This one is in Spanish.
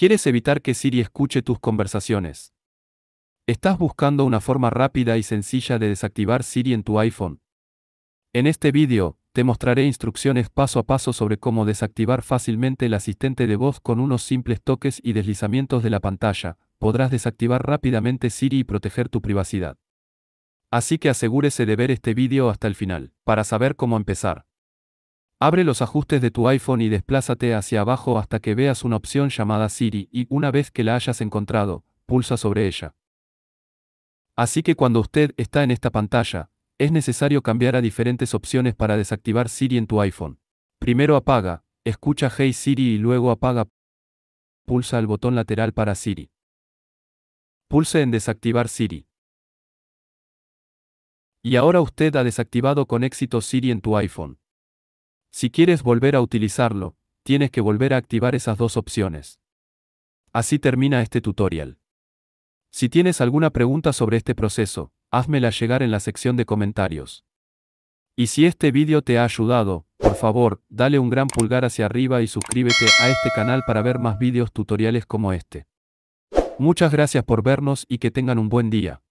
Quieres evitar que Siri escuche tus conversaciones. Estás buscando una forma rápida y sencilla de desactivar Siri en tu iPhone. En este vídeo, te mostraré instrucciones paso a paso sobre cómo desactivar fácilmente el asistente de voz con unos simples toques y deslizamientos de la pantalla. Podrás desactivar rápidamente Siri y proteger tu privacidad. Así que asegúrese de ver este vídeo hasta el final, para saber cómo empezar. Abre los ajustes de tu iPhone y desplázate hacia abajo hasta que veas una opción llamada Siri y una vez que la hayas encontrado, pulsa sobre ella. Así que cuando usted está en esta pantalla, es necesario cambiar a diferentes opciones para desactivar Siri en tu iPhone. Primero apaga, escucha Hey Siri y luego apaga. Pulsa el botón lateral para Siri. Pulse en desactivar Siri. Y ahora usted ha desactivado con éxito Siri en tu iPhone. Si quieres volver a utilizarlo, tienes que volver a activar esas dos opciones. Así termina este tutorial. Si tienes alguna pregunta sobre este proceso, házmela llegar en la sección de comentarios. Y si este vídeo te ha ayudado, por favor, dale un gran pulgar hacia arriba y suscríbete a este canal para ver más vídeos tutoriales como este. Muchas gracias por vernos y que tengan un buen día.